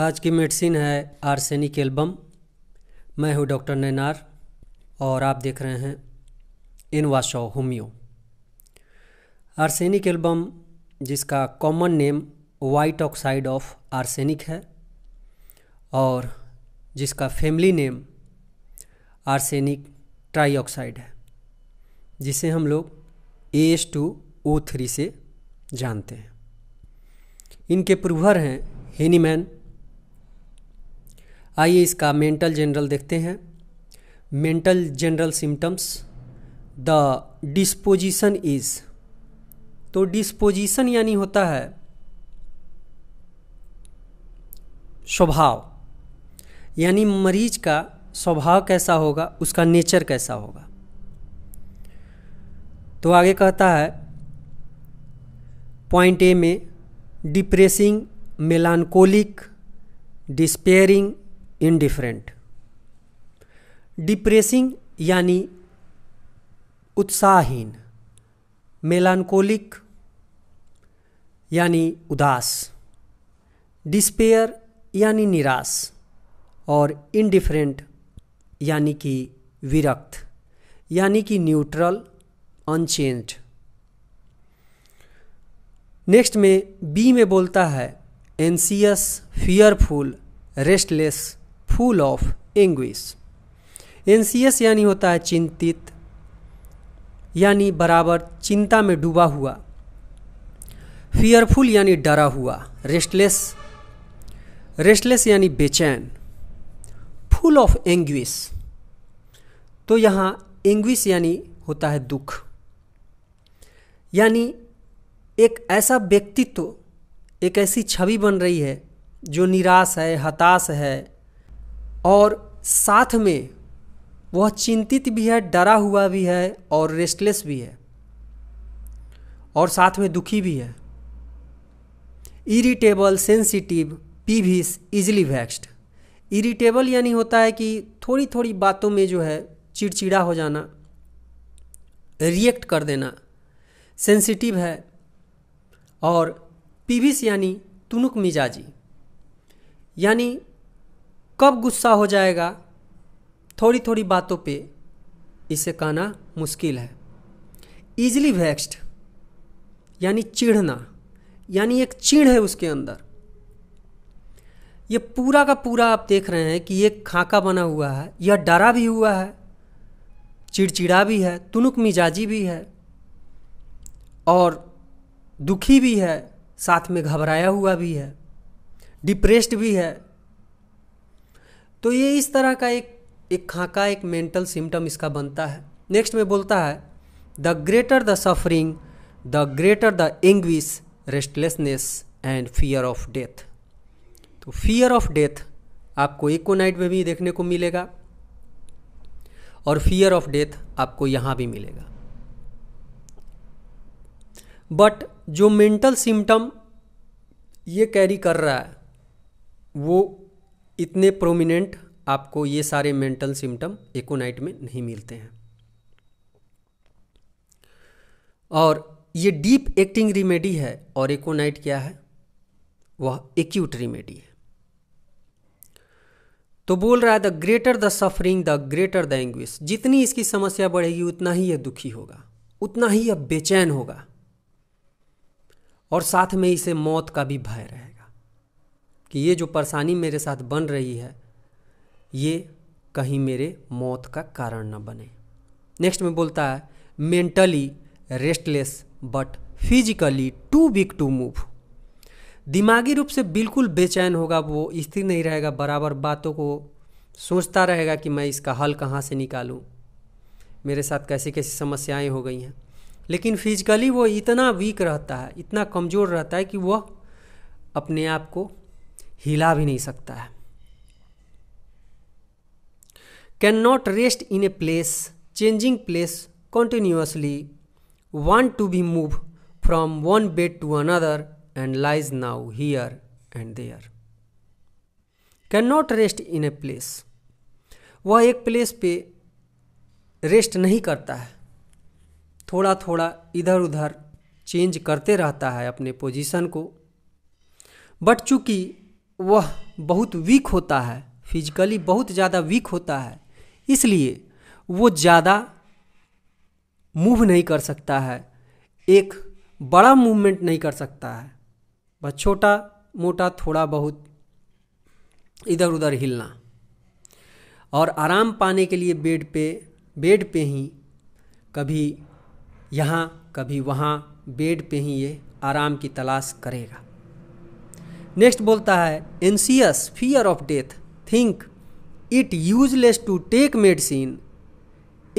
आज की मेडिसिन है आर्सेनिक एल्बम मैं हूँ डॉक्टर नैनार और आप देख रहे हैं इन वाशो होम्यो आर्सेनिक एल्बम जिसका common name white oxide of arsenic है और जिसका family name arsenic trioxide है जिसे हम लोग A S two O three से जानते हैं इनके प्रूवर हैं हेनीमैन आइए इसका मेंटल जनरल देखते हैं mental general symptoms the disposition is तो डिस्पोजिशन यानी होता है स्वभाव यानी मरीज का स्वभाव कैसा होगा उसका नेचर कैसा होगा तो आगे कहता है पॉइंट ए में depressing melancholic despairing indifferent depressing यानी उत्साहहीन मेलानकोलिक यानी उदास डिस्पेयर यानी निराश और इनडिफरेंट यानी कि विरक्त यानी कि न्यूट्रल अनचेंज्ड नेक्स्ट में बी में बोलता है anxious fearful restless full of anguish anxious यानी होता है चिंतित यानी बराबर चिंता में डूबा हुआ फियरफुल यानी डरा हुआ रेस्टलेस रेस्टलेस यानी बेचैन फुल ऑफ एंग्विश तो यहाँ एंग्विश यानी होता है दुख यानी एक ऐसा व्यक्तित्व एक ऐसी छवि बन रही है जो निराश है हताश है और साथ में वह चिंतित भी है डरा हुआ भी है और रेस्टलेस भी है और साथ में दुखी भी है irritable sensitive peevish easily vexed irritable यानी होता है कि थोड़ी थोड़ी बातों में जो है चिड़चिड़ा हो जाना रिएक्ट कर देना सेंसिटिव है और पीवीस यानी तुनुक मिजाजी यानी कब गुस्सा हो जाएगा थोड़ी थोड़ी बातों पे इसे कहना मुश्किल है ईजिली वैक्स्ड यानी चिढ़ना यानी एक चिढ़ है उसके अंदर ये पूरा का पूरा आप देख रहे हैं कि एक खाका बना हुआ है यह डरा भी हुआ है चिड़चिड़ा भी है तुनुक मिजाजी भी है और दुखी भी है साथ में घबराया हुआ भी है डिप्रेस्ड भी है तो ये इस तरह का एक एक खाका एक मेंटल सिम्टम इसका बनता है नेक्स्ट में बोलता है the greater the suffering the greater the anguish restlessness and fear of death तो फियर ऑफ डेथ आपको नाइट में भी देखने को मिलेगा और फियर ऑफ डेथ आपको यहाँ भी मिलेगा बट जो मेंटल सिम्टम ये कैरी कर रहा है वो इतने प्रोमिनेंट आपको ये सारे मेंटल सिम्टम एकोनाइट में नहीं मिलते हैं और ये डीप एक्टिंग रिमेडी है और एकोनाइट क्या है वह एक्यूट रिमेडी है तो बोल रहा है the greater the suffering the greater the anguish जितनी इसकी समस्या बढ़ेगी उतना ही यह दुखी होगा उतना ही यह बेचैन होगा और साथ में इसे मौत का भी भय रहे कि ये जो परेशानी मेरे साथ बन रही है ये कहीं मेरे मौत का कारण न बने नेक्स्ट में बोलता है mentally restless but physically too big to move दिमागी रूप से बिल्कुल बेचैन होगा वो स्थिर नहीं रहेगा बराबर बातों को सोचता रहेगा कि मैं इसका हल कहाँ से निकालूँ मेरे साथ कैसी कैसी समस्याएं हो गई हैं लेकिन फिजिकली वो इतना वीक रहता है इतना कमज़ोर रहता है कि वह अपने आप को हिला भी नहीं सकता है can not rest in a place changing place continuously to be move from one bed to another and lies now here and there can not rest in a place वह एक प्लेस पे रेस्ट नहीं करता है थोड़ा थोड़ा इधर उधर चेंज करते रहता है अपने पोजीशन को बट चूंकि वह बहुत वीक होता है फिजिकली बहुत ज़्यादा वीक होता है इसलिए वो ज़्यादा मूव नहीं कर सकता है एक बड़ा मूवमेंट नहीं कर सकता है बस छोटा मोटा थोड़ा बहुत इधर उधर हिलना और आराम पाने के लिए बेड पे बेड पे ही कभी यहाँ कभी वहाँ बेड पे ही ये आराम की तलाश करेगा नेक्स्ट बोलता है anxious fear of death think it useless to take medicine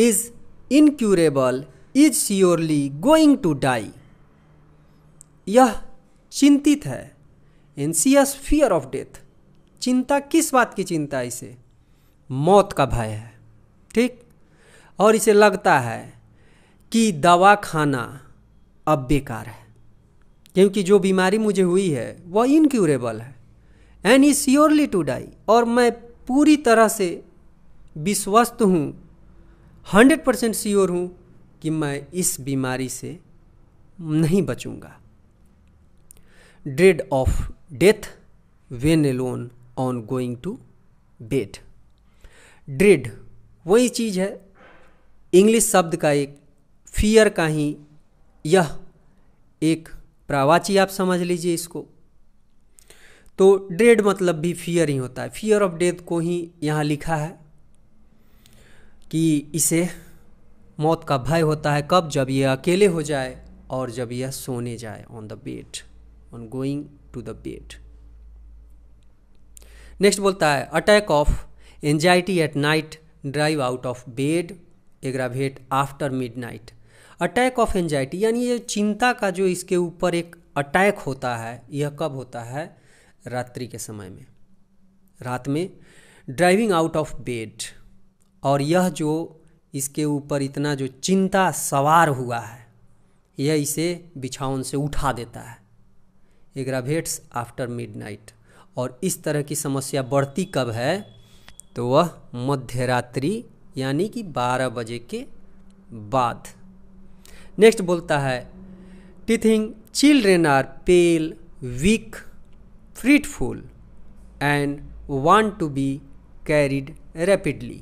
is incurable is surely going to die यह चिंतित है एनसीएस फियर ऑफ डेथ चिंता किस बात की चिंता इसे मौत का भय है ठीक और इसे लगता है कि दवा खाना अब बेकार है क्योंकि जो बीमारी मुझे हुई है वह इनक्यूरेबल है and he surely to die और मैं पूरी तरह से विश्वस्त हूँ हंड्रेड परसेंट श्योर हूँ कि मैं इस बीमारी से नहीं बचूंगा dread of death when alone on going to bed dread वही चीज़ है इंग्लिश शब्द का एक फियर का ही यह एक प्रावाची आप समझ लीजिए इसको तो डेड मतलब भी फियर ही होता है फियर ऑफ डेथ को ही यहाँ लिखा है कि इसे मौत का भय होता है कब जब यह अकेले हो जाए और जब यह सोने जाए on the bed on going to the bed next बोलता है attack of anxiety at night drive out of bed aggravate after midnight attack of anxiety यानी ये चिंता का जो इसके ऊपर एक अटैक होता है यह कब होता है रात्रि के समय में रात में ड्राइविंग आउट ऑफ बेड और यह जो इसके ऊपर इतना जो चिंता सवार हुआ है यह इसे बिछावन से उठा देता है एग्रावेट्स आफ्टर मिडनाइट और इस तरह की समस्या बढ़ती कब है तो वह मध्यरात्रि यानी कि 12 बजे के बाद नेक्स्ट बोलता है teething children are pale weak fretful and want to be carried rapidly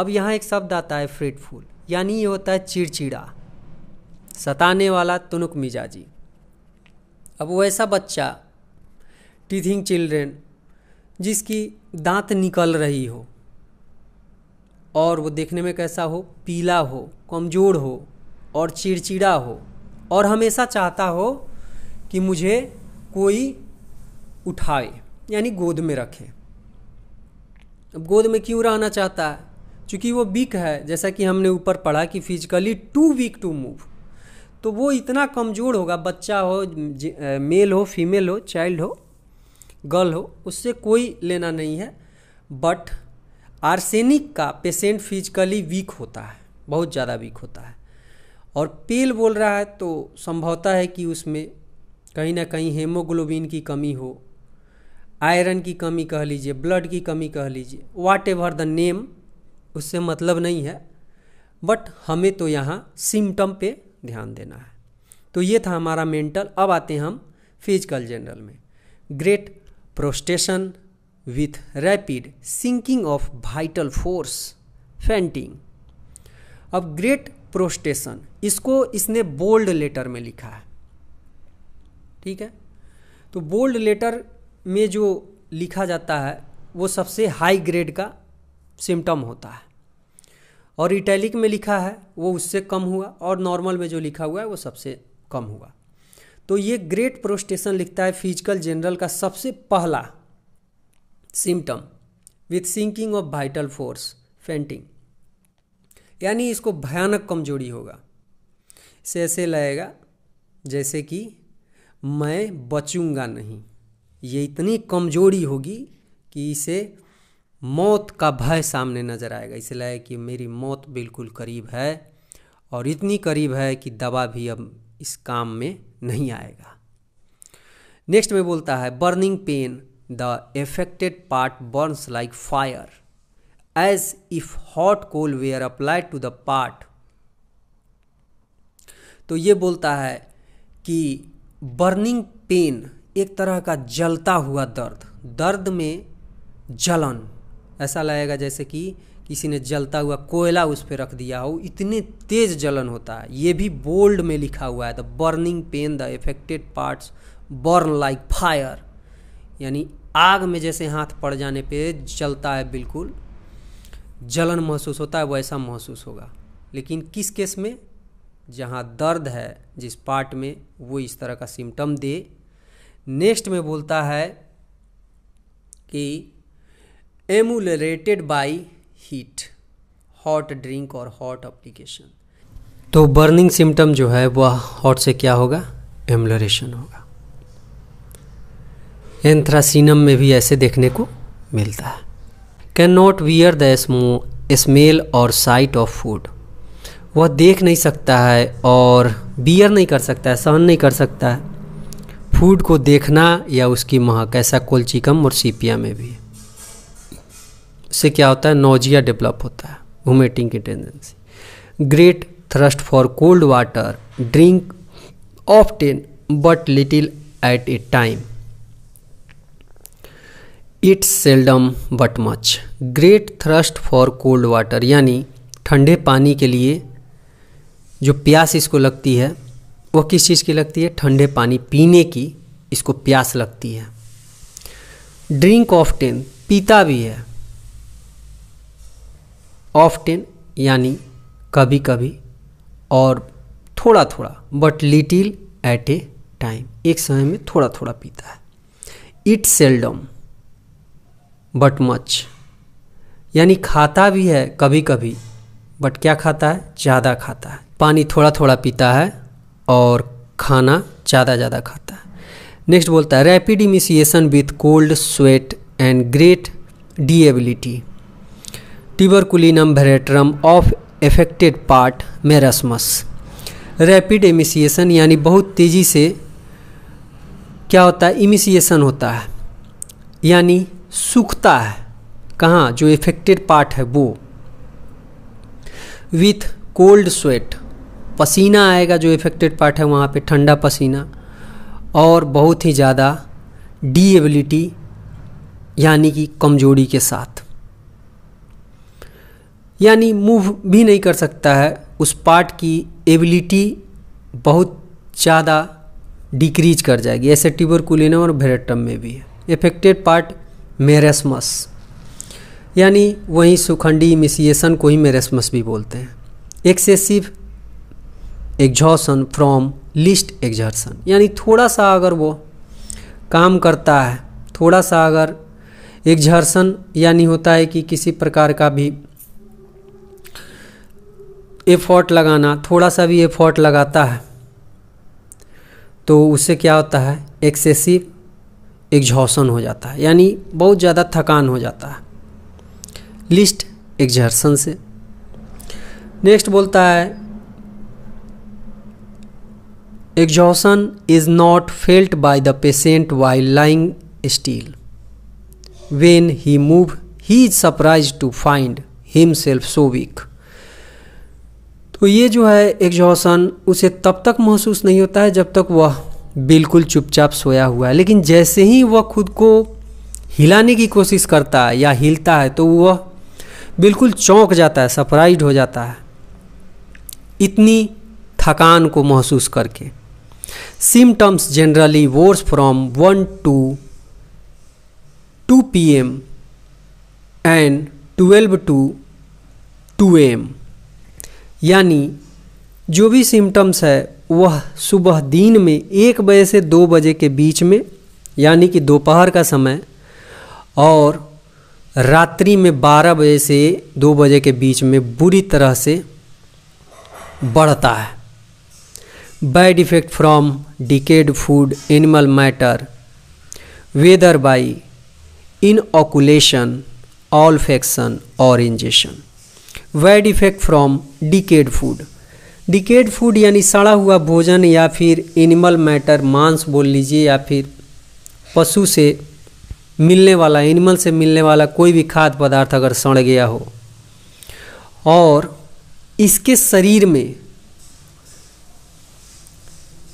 अब यहाँ एक शब्द आता है फ्रीटफुल यानी ये होता है चिड़चिड़ा सताने वाला तुनुक मिजाजी अब वैसा बच्चा टीथिंग चिल्ड्रेन जिसकी दांत निकल रही हो और वो देखने में कैसा हो पीला हो कमज़ोर हो और चिड़चिड़ा हो और हमेशा चाहता हो कि मुझे कोई उठाए यानी गोद में रखे अब गोद में क्यों रहना चाहता है क्योंकि वो वीक है जैसा कि हमने ऊपर पढ़ा कि physically too weak to move तो वो इतना कमज़ोर होगा बच्चा हो मेल हो फीमेल हो चाइल्ड हो गर्ल हो उससे कोई लेना नहीं है बट आर्सेनिक का पेशेंट फिजिकली वीक होता है बहुत ज़्यादा वीक होता है और पेल बोल रहा है तो संभवतः है कि उसमें कहीं ना कहीं हेमोग्लोबिन की कमी हो आयरन की कमी कह लीजिए ब्लड की कमी कह लीजिए वाट एवर द नेम उससे मतलब नहीं है बट हमें तो यहाँ सिम्टम पे ध्यान देना है तो ये था हमारा मेंटल अब आते हैं हम फिजिकल जनरल में great prostration with rapid sinking of vital force fainting अब ग्रेट प्रोस्टेशन इसको इसने बोल्ड लेटर में लिखा है ठीक है तो बोल्ड लेटर में जो लिखा जाता है वो सबसे हाई ग्रेड का सिम्टम होता है और इटैलिक में लिखा है वो उससे कम हुआ और नॉर्मल में जो लिखा हुआ है वो सबसे कम हुआ तो ये ग्रेट प्रोस्टेशन लिखता है फिजिकल जनरल का सबसे पहला symptom with sinking of vital force fainting यानी इसको भयानक कमजोरी होगा इसे ऐसे लगेगा जैसे कि मैं बचूंगा नहीं ये इतनी कमजोरी होगी कि इसे मौत का भय सामने नजर आएगा इसे लगे कि मेरी मौत बिल्कुल करीब है और इतनी करीब है कि दवा भी अब इस काम में नहीं आएगा नेक्स्ट में बोलता है burning pain the affected part burns like fire as if hot coal were applied to the part तो ये बोलता है कि बर्निंग पेन एक तरह का जलता हुआ दर्द दर्द में जलन ऐसा लगेगा जैसे कि किसी ने जलता हुआ कोयला उस पर रख दिया हो इतने तेज जलन होता है ये भी बोल्ड में लिखा हुआ है the burning pain the affected parts burn like fire यानी आग में जैसे हाथ पड़ जाने पे जलता है बिल्कुल जलन महसूस होता है वैसा महसूस होगा लेकिन किस केस में जहाँ दर्द है जिस पार्ट में वो इस तरह का सिम्टम दे नेक्स्ट में बोलता है कि ameliorated by heat hot drink और हॉट अप्लीकेशन तो बर्निंग सिम्टम जो है वह हॉट से क्या होगा एमुलरेशन होगा एंथ्रासिनम में भी ऐसे देखने को मिलता है can not bear the smell और साइट ऑफ फूड वह देख नहीं सकता है और बियर नहीं कर सकता है सहन नहीं कर सकता है फूड को देखना या उसकी महक ऐसा कोलचिकम और सीपिया में भी से इससे क्या होता है नोजिया डेवलप होता है वोमिटिंग की tendency great thirst for cold water drink often but little at a time it's seldom but much great thirst for cold water यानी ठंडे पानी के लिए जो प्यास इसको लगती है वह किस चीज़ की लगती है ठंडे पानी पीने की इसको प्यास लगती है ड्रिंक ऑफ टेन पीता भी है ऑफ टेन यानी कभी कभी और थोड़ा थोड़ा but little at a time एक समय में थोड़ा थोड़ा पीता है इट्स सेल्डम बट मच यानी खाता भी है कभी कभी बट क्या खाता है ज़्यादा खाता है पानी थोड़ा थोड़ा पीता है और खाना ज़्यादा ज़्यादा खाता है नेक्स्ट बोलता है rapid emaciation with cold sweat and great debility tuberculinum veratrum of affected part marasmus rapid emaciation यानी बहुत तेज़ी से क्या होता है इमिसिएशन होता है यानी सूखता है कहाँ जो इफेक्टेड पार्ट है वो विथ कोल्ड स्वेट पसीना आएगा जो इफेक्टेड पार्ट है वहाँ पे ठंडा पसीना और बहुत ही ज़्यादा डीएबिलिटी यानी कि कमजोरी के साथ यानी मूव भी नहीं कर सकता है उस पार्ट की एबिलिटी बहुत ज़्यादा डिक्रीज कर जाएगी ऐसे ट्यूबरकुलिनम और भेरेटम में भी है इफेक्टेड पार्ट मेरेस्मस यानी वहीं सुखंडी मिसिएसन को ही मेरेस्मस भी बोलते हैं excessive exhaustion from least exertion यानी थोड़ा सा अगर वो काम करता है थोड़ा सा अगर एग्जर्सन यानी होता है कि किसी प्रकार का भी एफर्ट लगाना थोड़ा सा भी एफर्ट लगाता है तो उससे क्या होता है एक्सेसिव एग्जॉशन हो जाता है यानी बहुत ज़्यादा थकान हो जाता है लिस्ट एग्जर्सन से नेक्स्ट बोलता है exhaustion is not felt by the patient while lying still when he move he is surprise to find himself so weak तो ये जो है एग्जॉशन उसे तब तक महसूस नहीं होता है जब तक वह बिल्कुल चुपचाप सोया हुआ है लेकिन जैसे ही वह खुद को हिलाने की कोशिश करता है या हिलता है तो वह बिल्कुल चौंक जाता है सरप्राइज हो जाता है इतनी थकान को महसूस करके symptoms generally worse from one to two P M and twelve to two M यानी जो भी सिम्टम्स है वह सुबह दिन में एक बजे से दो बजे के बीच में यानी कि दोपहर का समय और रात्रि में बारह बजे से दो बजे के बीच में बुरी तरह से बढ़ता है bad effect from decayed food animal matter whether by inoculation olfaction और ingestion bad effect from decayed food decayed food यानी सड़ा हुआ भोजन या फिर एनिमल मैटर मांस बोल लीजिए या फिर पशु से मिलने वाला एनिमल से मिलने वाला कोई भी खाद्य पदार्थ अगर सड़ गया हो और इसके शरीर में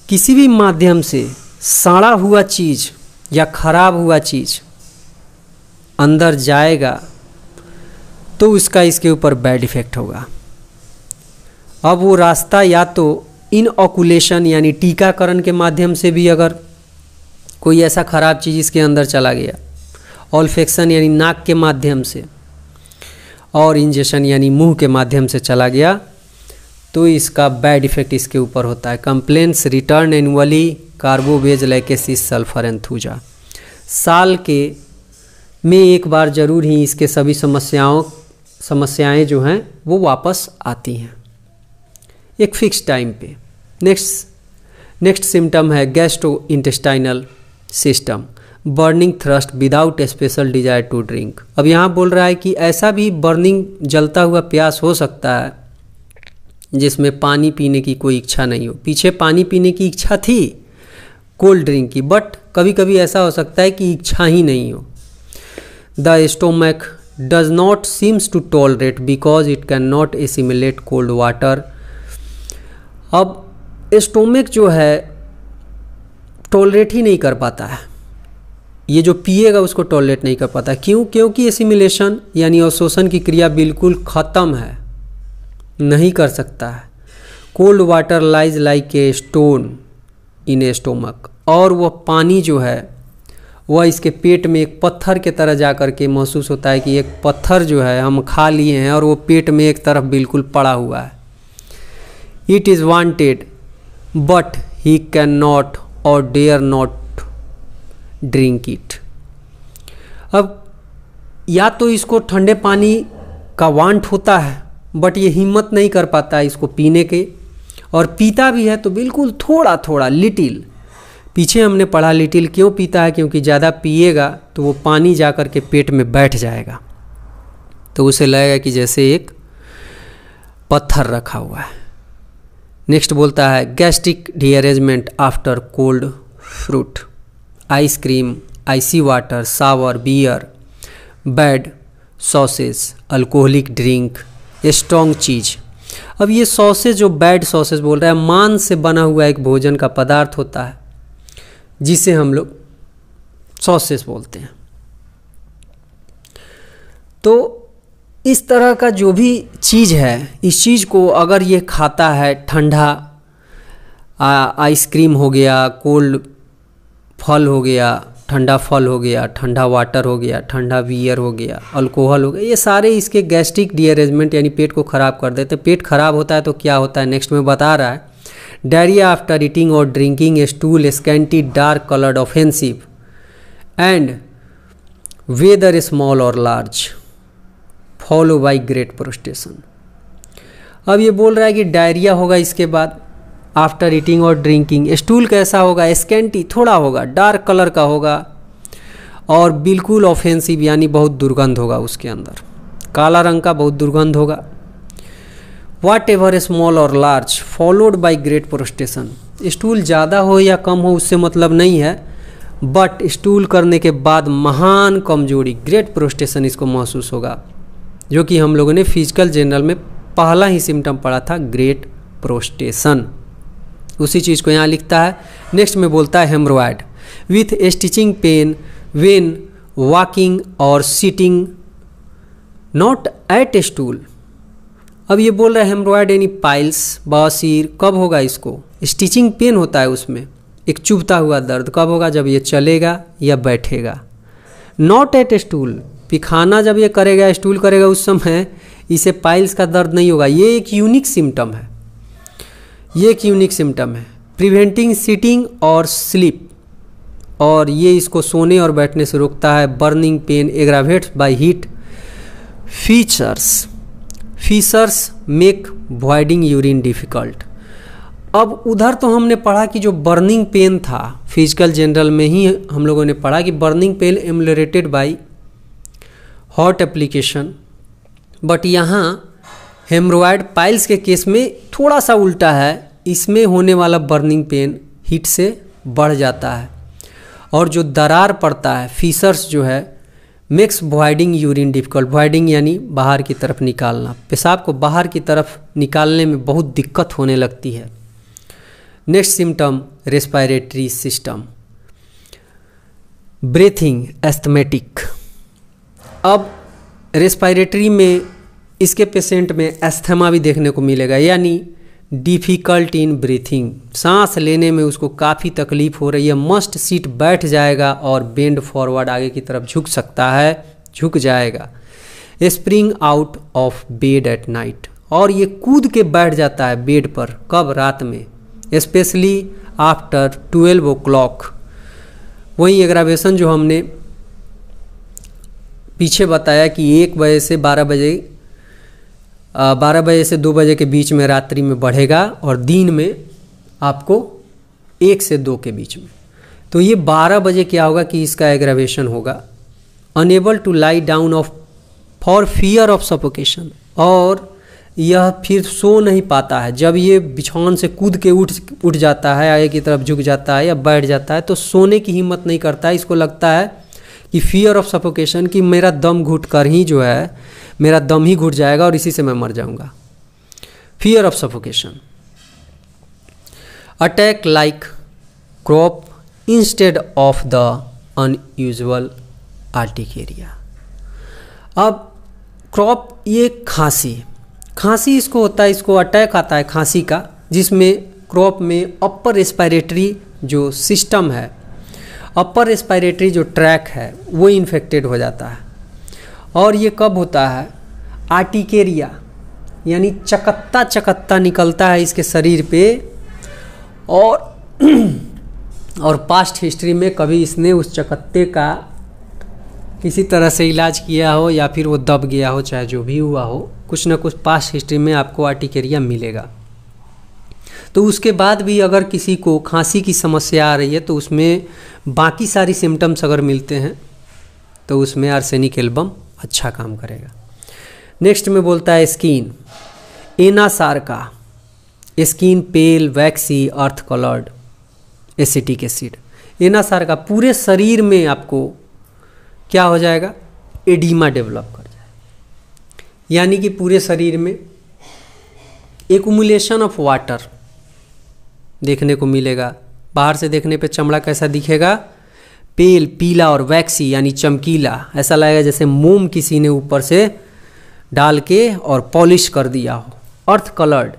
किसी भी माध्यम से सड़ा हुआ चीज़ या खराब हुआ चीज़ अंदर जाएगा तो उसका इसके ऊपर बैड इफ़ेक्ट होगा अब वो रास्ता या तो इन ऑकुलेशन यानी टीकाकरण के माध्यम से भी अगर कोई ऐसा ख़राब चीज़ इसके अंदर चला गया ऑलफेक्शन यानी नाक के माध्यम से और इंजेशन यानी मुंह के माध्यम से चला गया तो इसका बैड इफेक्ट इसके ऊपर होता है complaints return annually carbo veg lachesis sulphur and thuja साल के में एक बार ज़रूर ही इसके सभी समस्याओं समस्याएं जो हैं वो वापस आती हैं एक फिक्स टाइम पे नेक्स्ट नेक्स्ट सिम्टम है gastrointestinal system burning thirst without special desire to drink अब यहाँ बोल रहा है कि ऐसा भी बर्निंग जलता हुआ प्यास हो सकता है जिसमें पानी पीने की कोई इच्छा नहीं हो पीछे पानी पीने की इच्छा थी कोल्ड ड्रिंक की बट कभी कभी ऐसा हो सकता है कि इच्छा ही नहीं हो the stomach does not seems to tolerate because it can not assimilate cold water अब स्टोमिक जो है टॉलरेट ही नहीं कर पाता है ये जो पिएगा उसको टॉलरेट नहीं कर पाता क्यों क्योंकि एसिमिलेशन यानी अवशोषण की क्रिया बिल्कुल ख़त्म है नहीं कर सकता है cold water lies like a stone in a stomach और वह पानी जो है वह इसके पेट में एक पत्थर के तरह जा कर के महसूस होता है कि एक पत्थर जो है हम खा लिए हैं और वो पेट में एक तरफ बिल्कुल पड़ा हुआ है it is wanted but he cannot or dare not drink it अब या तो इसको ठंडे पानी का want होता है बट ये हिम्मत नहीं कर पाता isko इसको पीने के और पीता भी है तो बिल्कुल थोड़ा थोड़ा लिटिल पीछे हमने पढ़ा लिटिल क्यों पीता है क्योंकि ज़्यादा पिएगा तो वो पानी जा कर के पेट में बैठ जाएगा तो उसे लगेगा कि जैसे एक पत्थर रखा हुआ है नेक्स्ट बोलता है gastric derangement after cold fruit ice cream icy water sour beer bad sauces alcoholic drink strong cheese अब ये सॉसेज जो बैड सॉसेज बोल रहा है मान से बना हुआ एक भोजन का पदार्थ होता है जिसे हम लोग सॉसेस बोलते हैं तो इस तरह का जो भी चीज़ है इस चीज़ को अगर ये खाता है ठंडा आइसक्रीम हो गया कोल्ड फल हो गया ठंडा फल हो गया ठंडा वाटर हो गया ठंडा बियर हो गया अल्कोहल हो गया ये सारे इसके गैस्ट्रिक डिअरेंजमेंट यानी पेट को ख़राब कर देते पेट खराब होता है तो क्या होता है नेक्स्ट में बता रहा है डायरिया आफ्टर ईटिंग और drinking a stool scanty dark coloured offensive and whether small और large follow by great prostration अब ये बोल रहा है कि डायरिया होगा इसके बाद आफ्टर ईटिंग और ड्रिंकिंग स्टूल कैसा होगा स्केंटी थोड़ा होगा डार्क कलर का होगा और बिल्कुल ऑफेंसिव यानी बहुत दुर्गंध होगा उसके अंदर काला रंग का बहुत दुर्गंध होगा वाट एवर स्मॉल और large followed by great prostration stool ज़्यादा हो या कम हो उससे मतलब नहीं है बट स्टूल करने के बाद महान कमजोरी ग्रेट प्रोस्टेशन इसको महसूस होगा जो कि हम लोगों ने फिजिकल जनरल में पहला ही सिम्टम पढ़ा था ग्रेट प्रोस्टेशन उसी चीज़ को यहाँ लिखता है नेक्स्ट में बोलता है haemorrhoid with stitching pain when walking और sitting not at a stool अब ये बोल रहा है हेमरॉयड यानी पाइल्स बासीर कब होगा इसको स्टिचिंग पेन होता है उसमें एक चुभता हुआ दर्द कब होगा जब ये चलेगा या बैठेगा नॉट एट ए स्टूल पिखाना जब ये करेगा स्टूल करेगा उस समय इसे पाइल्स का दर्द नहीं होगा ये एक यूनिक सिम्टम है ये एक यूनिक सिम्टम है प्रिवेंटिंग सीटिंग और स्लीप और ये इसको सोने और बैठने से रोकता है burning pain aggravate by heat fissures fissures make voiding urine difficult अब उधर तो हमने पढ़ा कि जो बर्निंग पेन था फिजिकल जनरल में ही हम लोगों ने पढ़ा कि burning pain ameliorated by hot application but यहाँ हेमरोइड पाइल्स के केस में थोड़ा सा उल्टा है इसमें होने वाला बर्निंग पेन हीट से बढ़ जाता है और जो दरार पड़ता है फीसर्स जो है makes voiding urine difficult voiding यानी बाहर की तरफ निकालना पेशाब को बाहर की तरफ निकालने में बहुत दिक्कत होने लगती है next symptom respiratory system breathing asthmatic अब रेस्पायरेटरी में इसके पेशेंट में एस्थमा भी देखने को मिलेगा यानी डिफ़िकल्ट इन ब्रीथिंग सांस लेने में उसको काफ़ी तकलीफ हो रही है मस्ट सीट बैठ जाएगा और बेंड फॉरवर्ड आगे की तरफ झुक सकता है झुक जाएगा spring out of bed at night और ये कूद के बैठ जाता है बेड पर कब रात में specially after twelve o'clock वहीं एग्रावेशन जो हमने पीछे बताया कि एक बजे से बारह बजे बारह बजे से दो बजे के बीच में रात्रि में बढ़ेगा और दिन में आपको एक से दो के बीच में तो ये बारह बजे क्या होगा कि इसका एग्रावेशन होगा unable to lie down of for fear of suffocation और यह फिर सो नहीं पाता है जब ये बिछौन से कूद के उठ उठ जाता है आगे की तरफ झुक जाता है या बैठ जाता है तो सोने की हिम्मत नहीं करता है इसको लगता है कि फियर ऑफ सफोकेशन कि मेरा दम घुट कर ही जो है मेरा दम ही घुट जाएगा और इसी से मैं मर जाऊंगा fear of suffocation attack like croup instead of the unusual urticaria अब क्रॉप ये खांसी खांसी इसको होता है इसको अटैक आता है खांसी का जिसमें क्रॉप में अपर रेस्पायरेटरी जो सिस्टम है अपर रेस्पायरेटरी जो ट्रैक है वो इन्फेक्टेड हो जाता है और ये कब होता है आर्टिकेरिया यानी चकत्ता चकत्ता निकलता है इसके शरीर पे और और पास्ट हिस्ट्री में कभी इसने उस चकत्ते का किसी तरह से इलाज किया हो या फिर वो दब गया हो चाहे जो भी हुआ हो कुछ ना कुछ पास्ट हिस्ट्री में आपको आर्टिकेरिया मिलेगा तो उसके बाद भी अगर किसी को खांसी की समस्या आ रही है तो उसमें बाकी सारी सिम्टम्स अगर मिलते हैं तो उसमें आर्सेनिक एल्बम अच्छा काम करेगा नेक्स्ट में बोलता है skin anasarca skin pale waxy earth coloured acetic acid anasarca पूरे शरीर में आपको क्या हो जाएगा एडिमा डेवलप कर जाए यानी कि पूरे शरीर में एकुमुलेशन ऑफ वाटर देखने को मिलेगा बाहर से देखने पे चमड़ा कैसा दिखेगा पेल पीला और वैक्सी यानी चमकीला ऐसा लगेगा जैसे मोम किसी ने ऊपर से डाल के और पॉलिश कर दिया हो अर्थ कलर्ड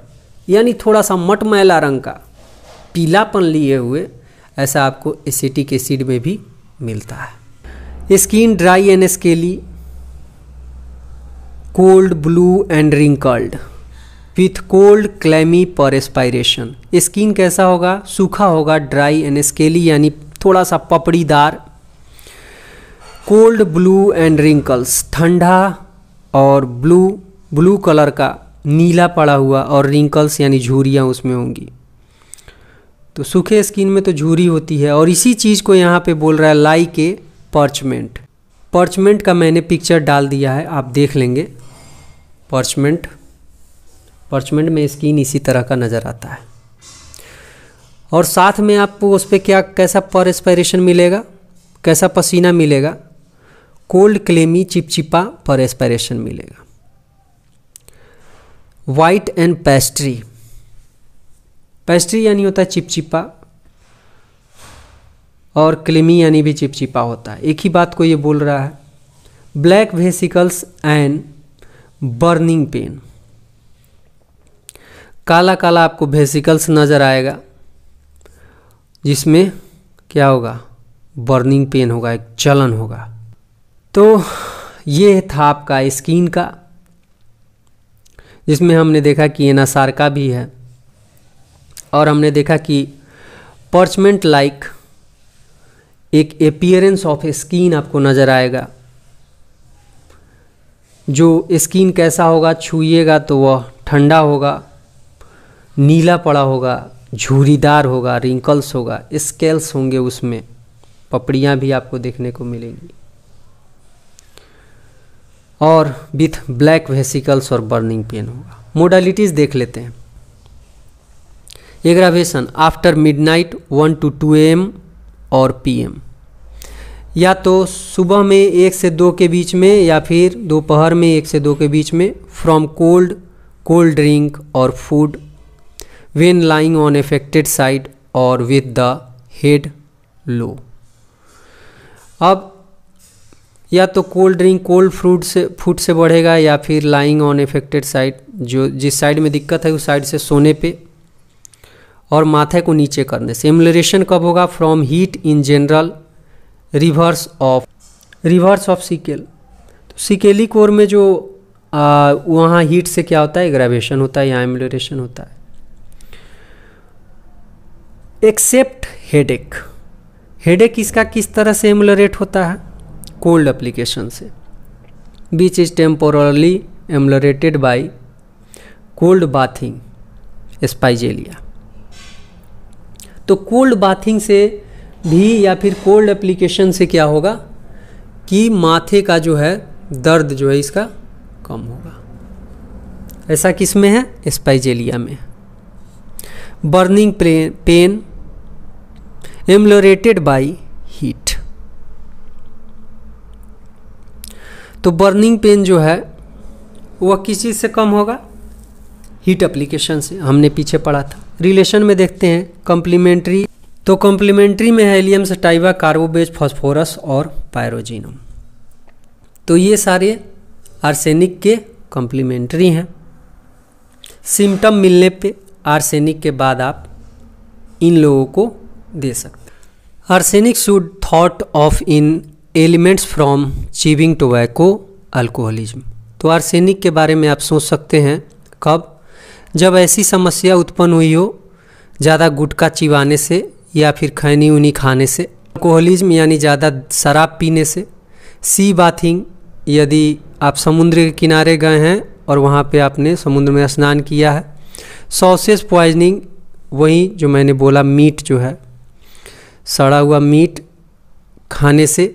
यानी थोड़ा सा मटमैला रंग का पीलापन लिए हुए ऐसा आपको एसिटिक एसिड में भी मिलता है skin dry and scaly cold blue and wrinkled with cold clammy perspiration skin कैसा होगा सूखा होगा ड्राई एंड स्केली यानी थोड़ा सा पपड़ीदार कोल्ड ब्लू एंड रिंकल्स ठंडा और ब्लू ब्लू कलर का नीला पड़ा हुआ और रिंकल्स यानी झूरियाँ उसमें होंगी तो सूखे स्किन में तो झूरी होती है और इसी चीज़ को यहाँ पे बोल रहा है लाई के पर्चमेंट पर्चमेंट का मैंने पिक्चर डाल दिया है आप देख लेंगे पर्चमेंट पर्चमेंट में स्कीन इसी तरह का नज़र आता है और साथ में आपको उस पर क्या कैसा पर मिलेगा कैसा पसीना मिलेगा कोल्ड क्लेमी चिपचिपा पर एस्पायरेशन मिलेगा वाइट एंड पेस्ट्री पेस्ट्री यानी होता है चिपचिपा और क्लेमी यानी भी चिपचिपा होता है एक ही बात को ये बोल रहा है black vesicles and burning pain काला काला आपको वेसिकल्स नज़र आएगा जिसमें क्या होगा बर्निंग पेन होगा एक चलन होगा तो ये था आपका स्किन का जिसमें हमने देखा कि एनासार का भी है और हमने देखा कि पर्चमेंट लाइक एक अपियरेंस ऑफ स्किन आपको नज़र आएगा जो स्किन कैसा होगा छूएगा तो वह ठंडा होगा नीला पड़ा होगा झूरीदार होगा रिंकल्स होगा स्केल्स होंगे उसमें पपड़ियाँ भी आपको देखने को मिलेंगी और विथ ब्लैक वेसिकल्स और बर्निंग पेन होगा मोडालिटीज़ देख लेते हैं aggravation after midnight one to two M और पीएम या तो सुबह में एक से दो के बीच में या फिर दोपहर में एक से दो के बीच में फ्रॉम कोल्ड कोल्ड ड्रिंक और food when lying on affected side or with the head low अब या तो कोल्ड ड्रिंक कोल्ड फ्रूट से फूड से बढ़ेगा या फिर लाइंग ऑन एफेक्टेड साइड जो जिस साइड में दिक्कत है उस साइड से सोने पे और माथे को नीचे करने से एमलेशन कब होगा from heat in general reverse of reverse of secale तो सिकेली कोर में जो आ, वहाँ हीट से क्या होता है ग्रेवेशन होता है या एमलेशन होता है एक्सेप्ट हेडेक हेडेक इसका किस तरह से एमुलरेट होता है कोल्ड एप्लीकेशन से बीच is temporarily ameliorated by cold bathing spigelia तो कोल्ड बाथिंग से भी या फिर कोल्ड एप्लीकेशन से क्या होगा कि माथे का जो है दर्द जो है इसका कम होगा ऐसा किस में है स्पाइजेलिया में burning pain ameliorated by heat तो बर्निंग पेन जो है वह किस चीज़ से कम होगा हीट एप्लीकेशन से हमने पीछे पढ़ा था रिलेशन में देखते हैं कम्प्लीमेंट्री तो कम्प्लीमेंट्री में है एलियम सटाइवा कार्बोबेज फॉस्फोरस और पायरोजिनम तो ये सारे आर्सेनिक के कम्प्लीमेंट्री हैं सिम्टम मिलने पे आर्सेनिक के बाद आप इन लोगों को दे सकते arsenic should thought of in elements from chewing tobacco alcoholism तो आर्सेनिक के बारे में आप सोच सकते हैं कब जब ऐसी समस्या उत्पन्न हुई हो ज़्यादा गुटका चिबाने से या फिर खैनी उनी खाने से अल्कोहलिज्म यानी ज़्यादा शराब पीने से सी बाथिंग यदि आप समुद्र के किनारे गए हैं और वहाँ पे आपने समुद्र में स्नान किया है सॉसेज पॉइजनिंग वही जो मैंने बोला मीट जो है सड़ा हुआ मीट खाने से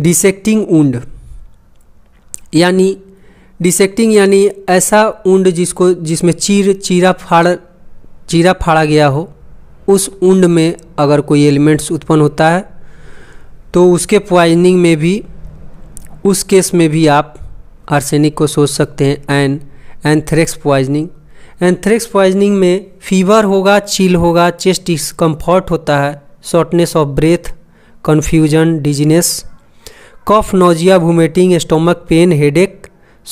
डिसेक्टिंग ऊंड यानी डिसेक्टिंग यानी ऐसा ऊंड जिसको जिसमें चीर चीरा फाड़ चीरा फाड़ा गया हो उस ऊंड में अगर कोई एलिमेंट्स उत्पन्न होता है तो उसके पॉइजनिंग में भी उस केस में भी आप आर्सेनिक को सोच सकते हैं an anthrax poisoning anthrax poisoning में फीवर होगा चिल होगा चेस्ट डिस्कम्फर्ट होता है shortness of breath confusion dizziness cough nausea vomiting stomach pain headache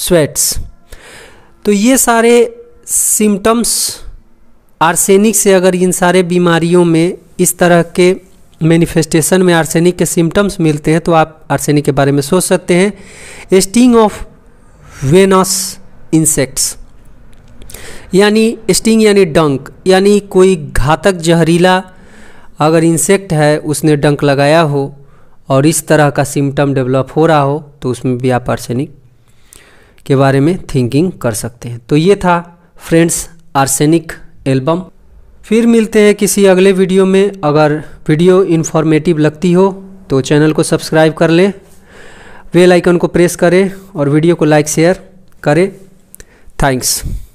sweats तो ये सारे सिम्टम्स आर्सेनिक से अगर इन सारे बीमारियों में इस तरह के मैनिफेस्टेशन में आर्सेनिक के सिम्टम्स मिलते हैं तो आप आर्सेनिक के बारे में सोच सकते हैं स्टिंग ऑफ वेनस इंसेक्ट्स यानी स्टिंग यानी डंक यानी कोई घातक जहरीला अगर इंसेक्ट है उसने डंक लगाया हो और इस तरह का सिम्टम डेवलप हो रहा हो तो उसमें भी आप आर्सेनिक के बारे में थिंकिंग कर सकते हैं तो ये था फ्रेंड्स आर्सेनिक एल्बम फिर मिलते हैं किसी अगले वीडियो में अगर वीडियो इन्फॉर्मेटिव लगती हो तो चैनल को सब्सक्राइब कर लें वेल आइकन को प्रेस करें और वीडियो को लाइक शेयर करें थैंक्स